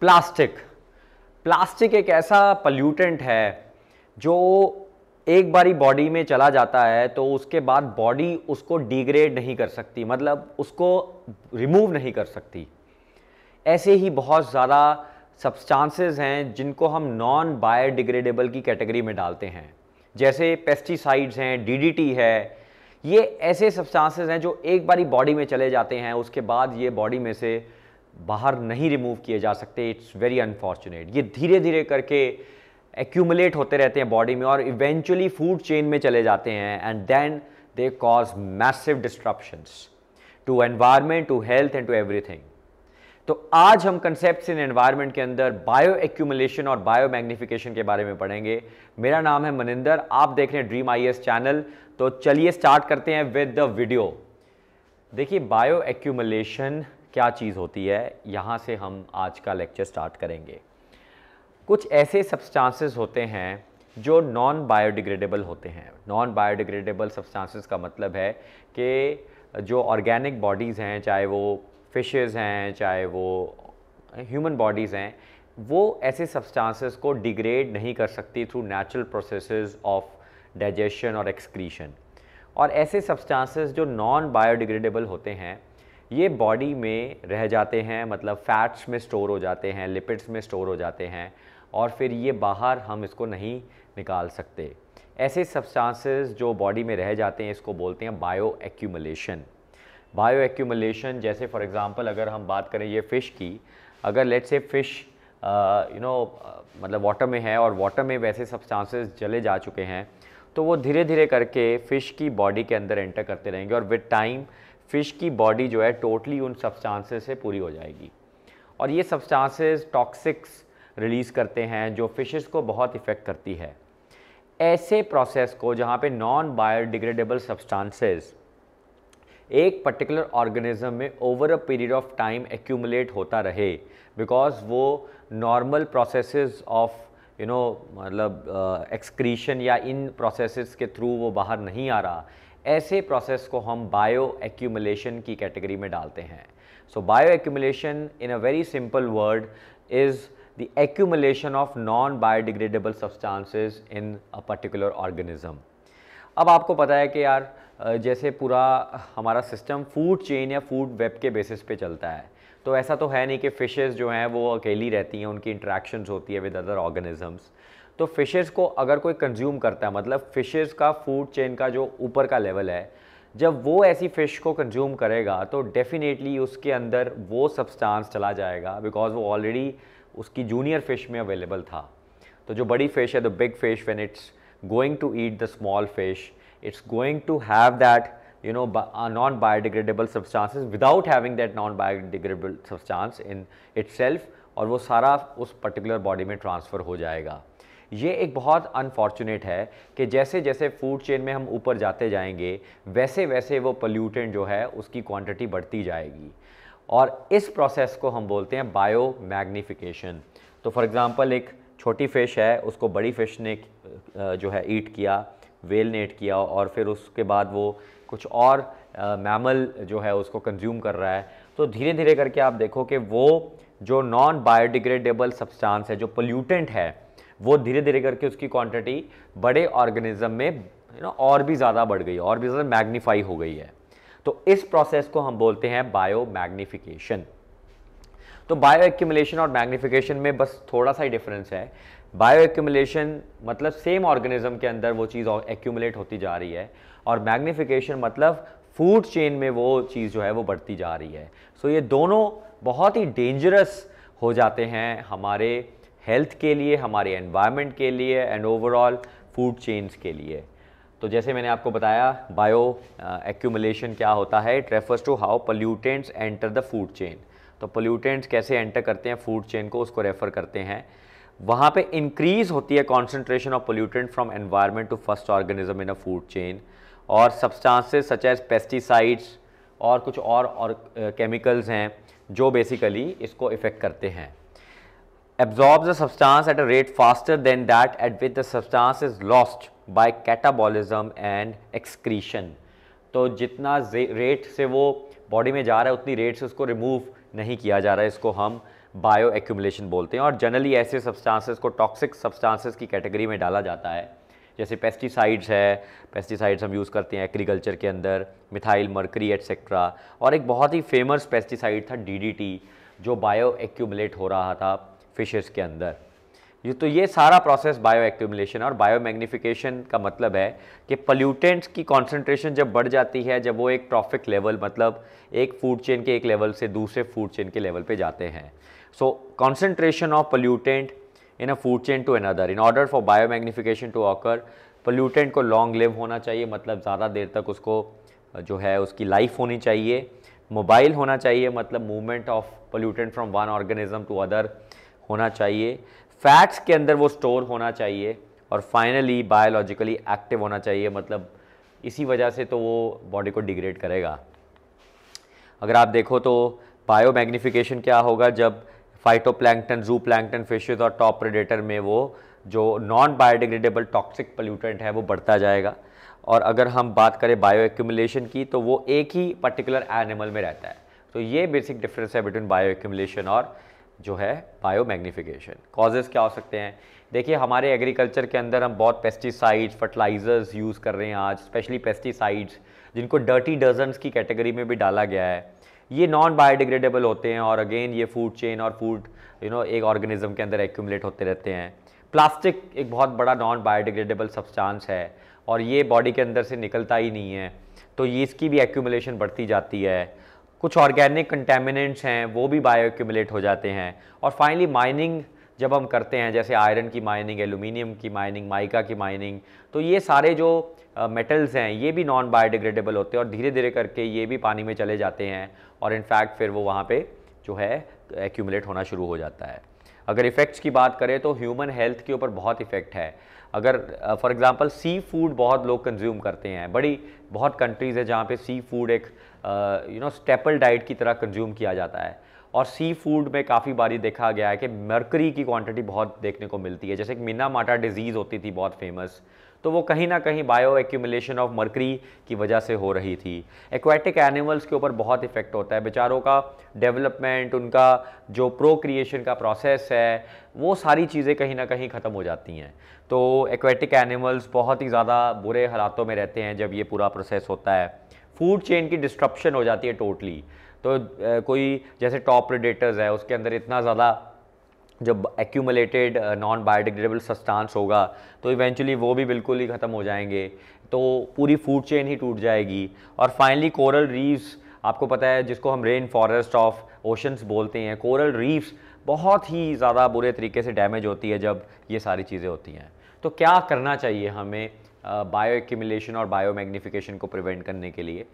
Plastic plastic एक ऐसा pollutant है जो एक बारी बॉडी में चला जाता है तो उसके बाद बॉडी उसको डिग्रेड नहीं कर सकती मतलब उसको रिमूव नहीं कर सकती ऐसे ही बहुत ज़्यादा सब्सटेंसेस हैं जिनको हम नॉन बायोडिग्रेडेबल की कैटेगरी में डालते हैं जैसे पेस्टिसाइड्स हैं डीडीटी है ये ऐसे सब्सटेंसेस हैं जो एक बारी बॉडी में चले जाते हैं उसके बाद ये बॉडी में से बाहर नहीं रिमूव किए जा सकते इट्स वेरी अनफॉर्चुनेट ये धीरे धीरे करके एक्यूमुलेट होते रहते हैं बॉडी में और इवेंचुअली फूड चेन में चले जाते हैं and then they cause massive disruptions to environment to health and to everything तो आज हम कंसेप्ट इन एनवायरमेंट के अंदर बायो एक्यूमुलेशन और बायो मैग्निफिकेशन के बारे में पढ़ेंगे मेरा नाम है मनिंदर आप देख रहे हैं ड्रीम आई चैनल तो चलिए स्टार्ट करते हैं विद द वीडियो देखिए बायो एक्यूमुलेशन क्या चीज़ होती है यहाँ से हम आज का लेक्चर स्टार्ट करेंगे कुछ ऐसे सब्सटेंसेस होते हैं जो नॉन बायोडिग्रेडेबल होते हैं नॉन बायोडिग्रेडेबल सब्सटेंसेस का मतलब है कि जो ऑर्गेनिक बॉडीज़ हैं चाहे वो फिशेस हैं चाहे वो ह्यूमन बॉडीज़ हैं वो ऐसे सब्सटेंसेस को डिग्रेड नहीं कर सकती through natural processes of digestion और एक्सक्रीशन और ऐसे सब्सटेंसेस जो नॉन बायोडिग्रेडेबल होते हैं ये बॉडी में रह जाते हैं मतलब फैट्स में स्टोर हो जाते हैं लिपिड्स में स्टोर हो जाते हैं और फिर ये बाहर हम इसको नहीं निकाल सकते ऐसे सब्सटेंसेस जो बॉडी में रह जाते हैं इसको बोलते हैं बायो एक्यूमलेशन बायो एक्यूमलेशन जैसे फॉर एग्ज़ाम्पल अगर हम बात करें ये फ़िश की अगर let's say fish you know मतलब वाटर में है और वाटर में वैसे सब्सटेंसेस जले जा चुके हैं तो वो धीरे धीरे करके फ़िश की बॉडी के अंदर एंटर करते रहेंगे और विद टाइम फ़िश की बॉडी जो है टोटली उन सब्सटेंसेस से पूरी हो जाएगी और ये सब्सटेंसेस टॉक्सिक्स रिलीज़ करते हैं जो फ़िशेस को बहुत इफ़ेक्ट करती है ऐसे प्रोसेस को जहाँ पे नॉन बायोडिग्रेडेबल सब्सटेंसेस एक पर्टिकुलर ऑर्गेनिज्म में over a period of time accumulate होता रहे बिकॉज वो normal process of you know मतलब एक्सक्रीशन uh, या इन प्रोसेस के थ्रू वो बाहर नहीं आ रहा ऐसे प्रोसेस को हम बायो एक्यूमुलेशन की कैटेगरी में डालते हैं so bio accumulation in a very simple word is the accumulation of non biodegradable substances in a particular organism अब आपको पता है कि यार जैसे पूरा हमारा सिस्टम फूड चेन या फूड वेब के बेसिस पे चलता है तो ऐसा तो है नहीं कि फ़िशेज़ जो हैं वो अकेली रहती हैं उनकी इंट्रैक्शंस होती है विद अदर ऑर्गेनिजम्स तो फिशेस को अगर कोई कंज्यूम करता है मतलब फिशेस का फूड चेन का जो ऊपर का लेवल है जब वो ऐसी फ़िश को कंज्यूम करेगा तो डेफिनेटली उसके अंदर वो सब्सटेंस चला जाएगा बिकॉज वो ऑलरेडी उसकी जूनियर फिश में अवेलेबल था तो जो बड़ी फिश है the big fish when it's going to eat the small fish it's going to have that you know non biodegradable substance without having that non biodegradable substance in its और वो सारा उस particular body में transfer हो जाएगा ये एक बहुत अनफॉर्चुनेट है कि जैसे जैसे फूड चेन में हम ऊपर जाते जाएंगे वैसे वैसे वो पोल्यूटेंट जो है उसकी क्वांटिटी बढ़ती जाएगी और इस प्रोसेस को हम बोलते हैं बायो मैग्नीफिकेशन तो फॉर एग्ज़ाम्पल एक छोटी फ़िश है उसको बड़ी फ़िश ने जो है ईट किया वेल ने ईट किया और फिर उसके बाद वो कुछ और मैमल जो है उसको कंज्यूम कर रहा है तो धीरे धीरे करके आप देखो कि वो जो नॉन बायोडिग्रेडेबल सब्सटेंस है जो पोल्यूटेंट है वो धीरे धीरे करके उसकी क्वांटिटी बड़े ऑर्गेनिज्म में यू नो और भी ज़्यादा बढ़ गई और भी ज़्यादा मैग्नीफाई हो गई है तो इस प्रोसेस को हम बोलते हैं बायो मैग्नीफिकेशन तो बायो एक्यूमुलेशन और मैग्नीफिकेशन में बस थोड़ा सा ही डिफरेंस है बायो एक्यूमुलेशन मतलब सेम ऑर्गेनिज्म के अंदर वो चीज़ एक्यूमुलेट होती जा रही है और मैग्नीफिकेशन मतलब फूड चेन में वो चीज़ जो है वो बढ़ती जा रही है सो so, ये दोनों बहुत ही डेंजरस हो जाते हैं हमारे हेल्थ के लिए हमारे एनवायरनमेंट के लिए एंड ओवरऑल फूड चेन्स के लिए तो जैसे मैंने आपको बताया बायो एक्यूमुलेशन uh, क्या होता है it refers to how pollutants enter the food chain तो पोल्यूटेंट्स कैसे एंटर करते हैं फूड चेन को उसको रेफ़र करते हैं वहाँ पे इंक्रीज़ होती है concentration of pollutant from environment to first organism in a food chain और सब्सटांसेस सच एज पेस्टिसाइड्स और कुछ और और केमिकल्स uh, हैं जो बेसिकली इसको इफ़ेक्ट करते हैं absorbs the substance at a rate faster than that at which the substance is lost by catabolism and excretion. तो जितना रेट से वो बॉडी में जा रहा है उतनी रेट से उसको रिमूव नहीं किया जा रहा है इसको हम बायो एक्यूमुलेशन बोलते हैं और जनरली ऐसे सब्सटेंसेस को टॉक्सिक सब्सटेंसेस की कैटेगरी में डाला जाता है जैसे पेस्टिसाइड्स है पेस्टिसाइड्स हम यूज़ करते हैं एग्रीकल्चर के अंदर मिथाइल मर्करी एट्सेट्रा और एक बहुत ही फेमस पेस्टिसाइड था डीडीटी जो बायो एक्यूमुलेट हो रहा था फिशेस के अंदर ये तो ये सारा प्रोसेस बायो एक्यूमुलेशन और बायो मैग्निफिकेशन का मतलब है कि पल्यूटेंट्स की कॉन्सेंट्रेशन जब बढ़ जाती है जब वो एक ट्रॉफिक लेवल मतलब एक फूड चेन के एक लेवल से दूसरे फूड चेन के लेवल पे जाते हैं so concentration of pollutant in a food chain to another in order for bio magnification to occur pollutant को लॉन्ग लिव होना चाहिए मतलब ज़्यादा देर तक उसको जो है उसकी लाइफ होनी चाहिए मोबाइल होना चाहिए मतलब movement of pollutant from one organism to other होना चाहिए फैट्स के अंदर वो स्टोर होना चाहिए और फाइनली बायोलॉजिकली एक्टिव होना चाहिए मतलब इसी वजह से तो वो बॉडी को डिग्रेड करेगा अगर आप देखो तो बायो मैग्निफिकेशन क्या होगा जब फाइटोप्लैंकटन जू प्लैंकटन फिशेज और टॉप प्रेडेटर में वो जो नॉन बायोडिग्रेडेबल टॉक्सिक पोल्यूटेंट है वो बढ़ता जाएगा और अगर हम बात करें बायो एक्यूमुलेशन की तो वो एक ही पर्टिकुलर एनिमल में रहता है तो ये बेसिक डिफरेंस है बिटवीन बायो एक्यूमुलेशन और जो है बायो मैग्नीफिकेशन कॉजेज़ क्या हो सकते हैं देखिए हमारे एग्रीकल्चर के अंदर हम बहुत पेस्टिसाइड्स फर्टिलाइज़र्स यूज़ कर रहे हैं आज स्पेशली पेस्टिसाइड्स जिनको डर्टी डजन्स की कैटेगरी में भी डाला गया है ये नॉन बायोडिग्रेडेबल होते हैं और अगेन ये फूड चेन और फूड यू नो एक ऑर्गेनिज्म के अंदर एक्यूमलेट होते रहते हैं प्लास्टिक एक बहुत बड़ा नॉन बायोडिग्रेडेबल सब्सटेंस है और ये बॉडी के अंदर से निकलता ही नहीं है तो ये इसकी भी एक्यूमलेशन बढ़ती जाती है कुछ ऑर्गेनिक कंटेमिनेंट्स हैं वो भी बायोक्यूमुलेट हो जाते हैं और फाइनली माइनिंग जब हम करते हैं जैसे आयरन की माइनिंग एलुमिनियम की माइनिंग माइका की माइनिंग तो ये सारे जो मेटल्स uh, हैं ये भी नॉन बायोडिग्रेडेबल होते हैं और धीरे धीरे करके ये भी पानी में चले जाते हैं और इनफैक्ट फिर वो वहाँ पर जो है एक्यूमुलेट होना शुरू हो जाता है अगर इफ़ेक्ट्स की बात करें तो ह्यूमन हेल्थ के ऊपर बहुत इफ़ेक्ट है अगर फॉर एग्ज़ाम्पल सी फूड बहुत लोग कंज्यूम करते हैं बड़ी बहुत कंट्रीज़ है जहाँ पे सी फूड एक यू नो स्टेपल डाइट की तरह कंज्यूम किया जाता है और सी फूड में काफ़ी बारी देखा गया है कि मर्करी की क्वांटिटी बहुत देखने को मिलती है जैसे एक मीना माटा डिजीज़ होती थी बहुत फेमस तो वो कहीं ना कहीं बायो एक्यूमिलेशन ऑफ मर्करी की वजह से हो रही थी एक्वाटिक एनिमल्स के ऊपर बहुत इफेक्ट होता है बेचारों का डेवलपमेंट उनका जो प्रो क्रिएशन का प्रोसेस है वो सारी चीज़ें कहीं ना कहीं ख़त्म हो जाती हैं तो एक्वेटिक एनिमल्स बहुत ही ज़्यादा बुरे हालातों में रहते हैं जब ये पूरा प्रोसेस होता है फूड चेन की डिस्ट्रप्शन हो जाती है टोटली तो कोई जैसे टॉप प्रेडेटर्स है उसके अंदर इतना ज़्यादा जब एक्यूमलेटेड नॉन बायोडिग्रेडेबल सस्टांस होगा तो इवेंचुअली वो भी बिल्कुल ही ख़त्म हो जाएंगे तो पूरी फूड चेन ही टूट जाएगी और फाइनली कोरल रीफ्स आपको पता है जिसको हम रेन फॉरेस्ट ऑफ ओशंस बोलते हैं कोरल रीफ्स बहुत ही ज़्यादा बुरे तरीके से डैमेज होती है जब ये सारी चीज़ें होती हैं तो क्या करना चाहिए हमें बायो एक्यूमिलेशन और बायो मैग्नीफिकेशन को प्रिवेंट करने के लिए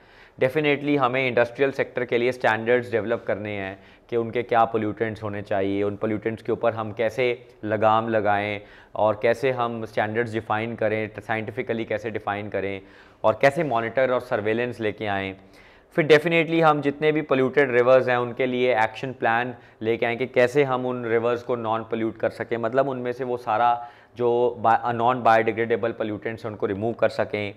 डेफिनेटली हमें इंडस्ट्रियल सेक्टर के लिए स्टैंडर्ड्स डेवलप करने हैं कि उनके क्या पोल्यूटेंट्स होने चाहिए उन पोल्यूटेंट्स के ऊपर हम कैसे लगाम लगाएं और कैसे हम स्टैंडर्ड्स डिफ़ाइन करें साइंटिफिकली कैसे डिफ़ाइन करें और कैसे मॉनिटर और सर्वेलेंस लेके आएँ फिर डेफिनेटली हम जितने भी पोल्यूटेड रिवर्स हैं उनके लिए एक्शन प्लान लेके आएँ कि कैसे हम उन रिवर्स को नॉन पोल्यूट कर सकें मतलब उनमें से वो सारा जो नॉन बायोडिग्रेडेबल पोल्यूटेंट्स हैं उनको रिमूव कर सकें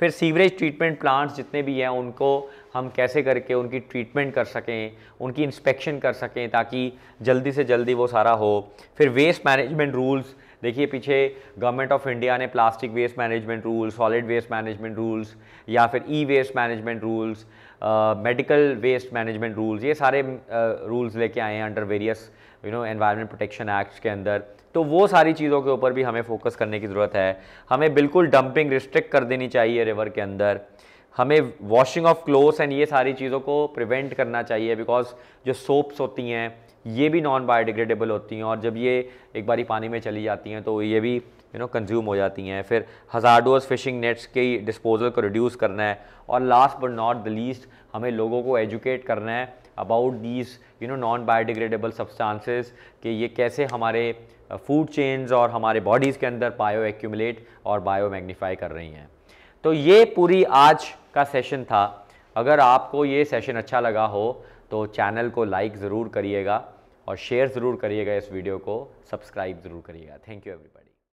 फिर सीवरेज ट्रीटमेंट प्लांट्स जितने भी हैं उनको हम कैसे करके उनकी ट्रीटमेंट कर सकें उनकी इंस्पेक्शन कर सकें ताकि जल्दी से जल्दी वो सारा हो फिर वेस्ट मैनेजमेंट रूल्स देखिए पीछे गवर्नमेंट ऑफ इंडिया ने plastic waste management rules solid waste management rules या फिर e waste management rules medical waste management rules ये सारे रूल्स uh, लेके आए हैं under various you know environment protection acts के अंदर तो वो सारी चीज़ों के ऊपर भी हमें फोकस करने की ज़रूरत है हमें बिल्कुल डंपिंग रिस्ट्रिक्ट कर देनी चाहिए रिवर के अंदर हमें वॉशिंग ऑफ क्लोथ्स एंड ये सारी चीज़ों को प्रिवेंट करना चाहिए बिकॉज जो सोप्स होती हैं ये भी नॉन बायोडिग्रेडेबल होती हैं और जब ये एक बारी पानी में चली जाती हैं तो ये भी यू नो कंज्यूम हो जाती हैं फिर हजारडोज़ फिशिंग नेट्स के डिस्पोजल को रिड्यूस करना है और last but not the least हमें लोगों को एजुकेट करना है about these you know non biodegradable substances कि ये कैसे हमारे फूड uh, चेन्स और हमारे बॉडीज़ के अंदर बायो एक्यूमलेट और बायो मैग्नीफाई कर रही हैं तो ये पूरी आज का सेशन था अगर आपको ये सेशन अच्छा लगा हो तो चैनल को लाइक ज़रूर करिएगा और शेयर ज़रूर करिएगा इस वीडियो को सब्सक्राइब ज़रूर करिएगा थैंक यू एवरीबडी